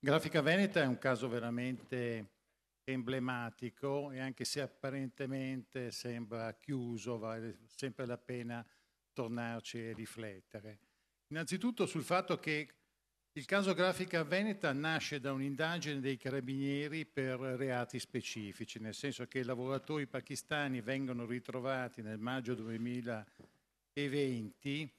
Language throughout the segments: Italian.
Grafica Veneta è un caso veramente emblematico e anche se apparentemente sembra chiuso, vale sempre la pena tornarci e riflettere. Innanzitutto sul fatto che il caso Grafica Veneta nasce da un'indagine dei carabinieri per reati specifici, nel senso che i lavoratori pakistani vengono ritrovati nel maggio 2020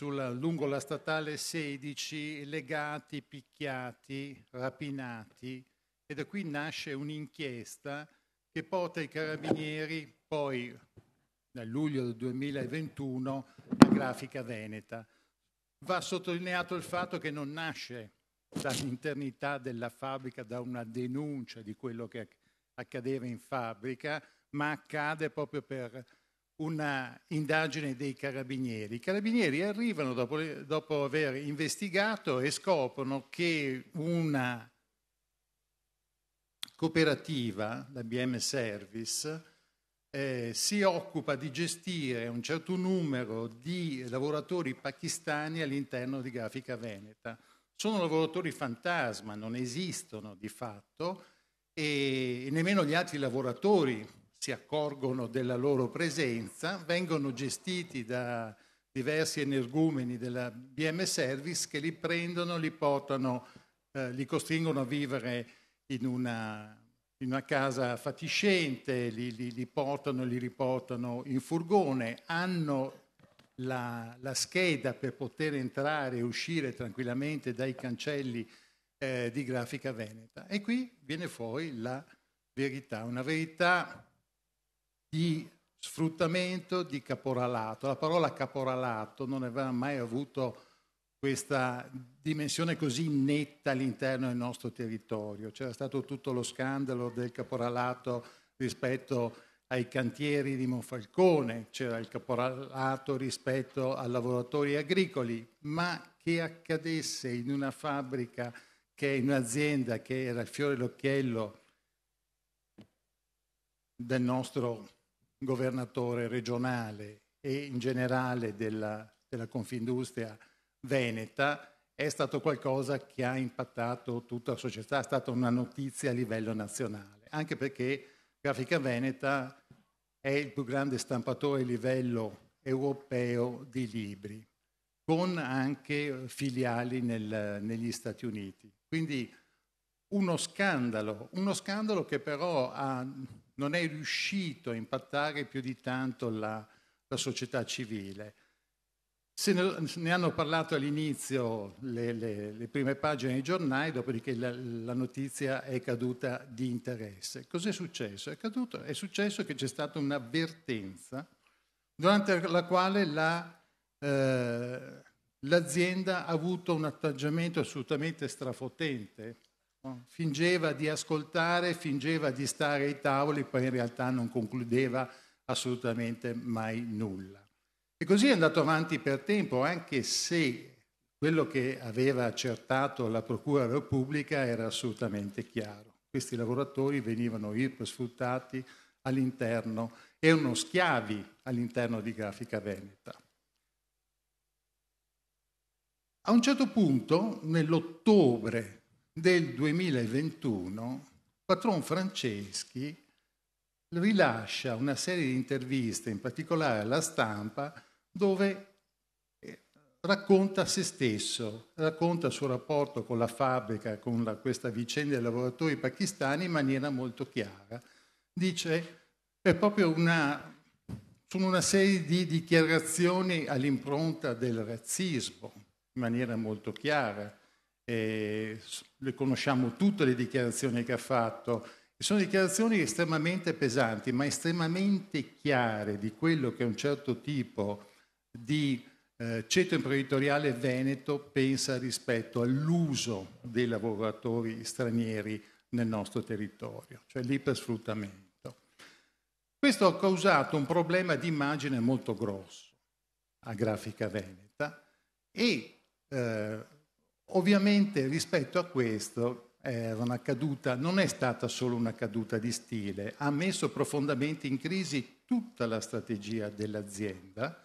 sulla, lungo la statale 16 legati, picchiati, rapinati e da qui nasce un'inchiesta che porta i carabinieri poi nel luglio del 2021 a Grafica Veneta. Va sottolineato il fatto che non nasce dall'internità della fabbrica da una denuncia di quello che accadeva in fabbrica, ma accade proprio per un'indagine dei carabinieri. I carabinieri arrivano dopo, dopo aver investigato e scoprono che una cooperativa, la BM Service, eh, si occupa di gestire un certo numero di lavoratori pakistani all'interno di Grafica Veneta. Sono lavoratori fantasma, non esistono di fatto e nemmeno gli altri lavoratori si accorgono della loro presenza, vengono gestiti da diversi energumeni della BM Service che li prendono, li portano, eh, li costringono a vivere in una, in una casa fatiscente, li, li, li portano li riportano in furgone, hanno la, la, scheda per poter entrare e uscire tranquillamente dai cancelli eh, di Grafica Veneta. E qui viene fuori la verità, una verità di sfruttamento, di caporalato. La parola caporalato non aveva mai avuto questa dimensione così netta all'interno del nostro territorio. C'era stato tutto lo scandalo del caporalato rispetto ai cantieri di Monfalcone, c'era il caporalato rispetto a lavoratori agricoli, ma che accadesse in una fabbrica, che in un'azienda che era il fiore l'occhiello del nostro governatore regionale e in generale della, della Confindustria Veneta è stato qualcosa che ha impattato tutta la società, è stata una notizia a livello nazionale, anche perché Grafica Veneta è il più grande stampatore a livello europeo di libri, con anche filiali nel, negli Stati Uniti. Quindi uno scandalo, uno scandalo che però ha, non è riuscito a impattare più di tanto la, la società civile. Se ne, ne hanno parlato all'inizio le, le, le, prime pagine dei giornali, dopodiché la, la, notizia è caduta di interesse. Cos'è successo? È, caduto, è successo che c'è stata un'avvertenza durante la quale la, eh, l'azienda ha avuto un atteggiamento assolutamente strafotente Certo. Fingeva di ascoltare, fingeva di stare ai tavoli, poi in realtà non concludeva assolutamente mai nulla. E così è andato avanti per tempo, anche se quello che aveva accertato la Procura Repubblica era assolutamente chiaro. Questi lavoratori venivano sfruttati all'interno, erano schiavi all'interno di Grafica Veneta. A un certo punto, nell'ottobre del 2021, Patron Franceschi rilascia una serie di interviste, in particolare alla stampa, dove eh, racconta se stesso, racconta il suo rapporto con la fabbrica, con la, questa vicenda dei lavoratori pakistani in maniera molto chiara. Dice, è proprio una, sono una serie di dichiarazioni all'impronta del razzismo, in maniera molto chiara eh, le conosciamo tutte le dichiarazioni che ha fatto, sono dichiarazioni estremamente pesanti, ma estremamente chiare di quello che un certo tipo di eh, ceto imprenditoriale veneto pensa rispetto all'uso dei lavoratori stranieri nel nostro territorio, cioè l'ipersfruttamento. Questo ha causato un problema di immagine molto grosso a Grafica Veneta e eh, Ovviamente rispetto a questo era una caduta, non è stata solo una caduta di stile, ha messo profondamente in crisi tutta la strategia dell'azienda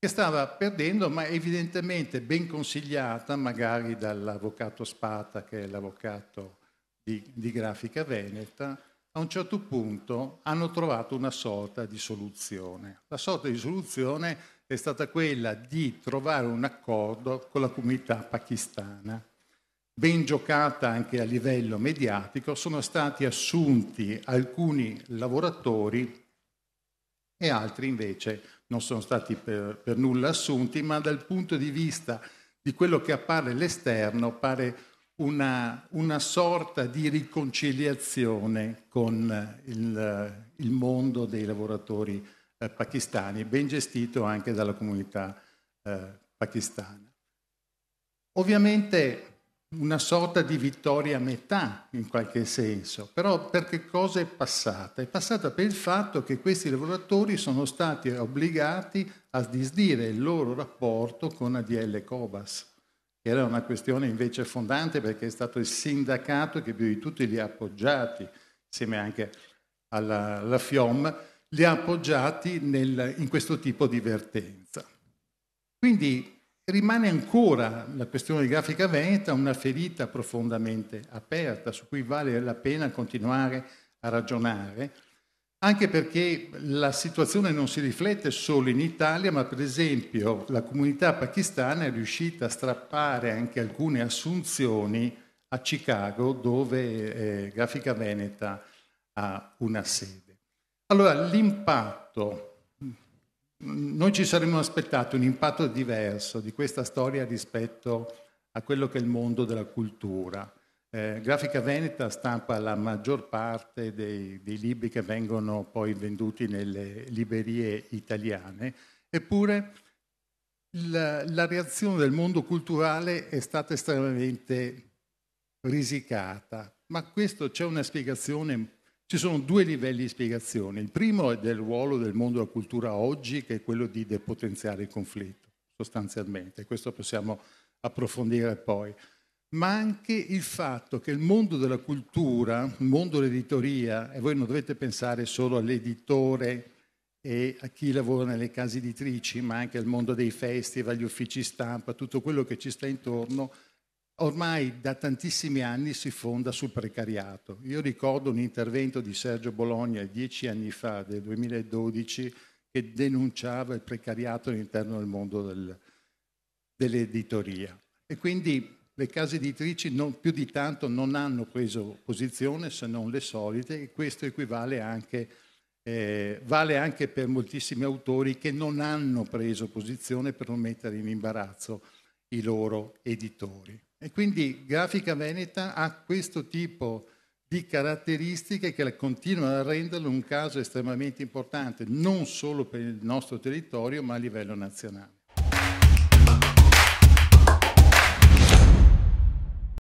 che stava perdendo, ma evidentemente ben consigliata magari dall'avvocato Spata, che è l'avvocato di, di Grafica Veneta, a un certo punto hanno trovato una sorta di soluzione. La sorta di soluzione è stata quella di trovare un accordo con la comunità pakistana. Ben giocata anche a livello mediatico, sono stati assunti alcuni lavoratori e altri invece non sono stati per, per nulla assunti, ma dal punto di vista di quello che appare all'esterno pare una, una sorta di riconciliazione con eh, il, eh, il mondo dei lavoratori eh, pakistani, ben gestito anche dalla comunità eh, pakistana. Ovviamente una sorta di vittoria a metà in qualche senso, però per che cosa è passata? È passata per il fatto che questi lavoratori sono stati obbligati a disdire il loro rapporto con ADL Cobas era una questione invece fondante perché è stato il sindacato che più di tutti li ha appoggiati, insieme anche alla, alla FIOM, li ha appoggiati nel, in questo tipo di vertenza. Quindi rimane ancora la questione di grafica veneta una ferita profondamente aperta su cui vale la pena continuare a ragionare anche perché la situazione non si riflette solo in Italia, ma per esempio la comunità pakistana è riuscita a strappare anche alcune assunzioni a Chicago, dove eh, Grafica Veneta ha una sede. Allora, l'impatto, noi ci saremmo aspettati un impatto diverso di questa storia rispetto a quello che è il mondo della cultura. Eh, Grafica Veneta stampa la maggior parte dei, dei, libri che vengono poi venduti nelle librerie italiane, eppure la, la reazione del mondo culturale è stata estremamente risicata. Ma questo c'è una spiegazione ci sono due livelli di spiegazione. Il primo è del ruolo del mondo della cultura oggi, che è quello di depotenziare il conflitto, sostanzialmente. Questo possiamo approfondire poi ma anche il fatto che il mondo della cultura, il mondo dell'editoria, e voi non dovete pensare solo all'editore e a chi lavora nelle case editrici, ma anche al mondo dei festival, agli uffici stampa, tutto quello che ci sta intorno, ormai da tantissimi anni si fonda sul precariato. Io ricordo un intervento di Sergio Bologna dieci anni fa, del 2012, che denunciava il precariato all'interno del mondo del, dell'editoria. E quindi le case editrici non, più di tanto non hanno preso posizione se non le solite e questo equivale anche, eh, vale anche per moltissimi autori che non hanno preso posizione per non mettere in imbarazzo i loro editori. E quindi Grafica Veneta ha questo tipo di caratteristiche che continuano a renderlo un caso estremamente importante, non solo per il nostro territorio, ma a livello nazionale.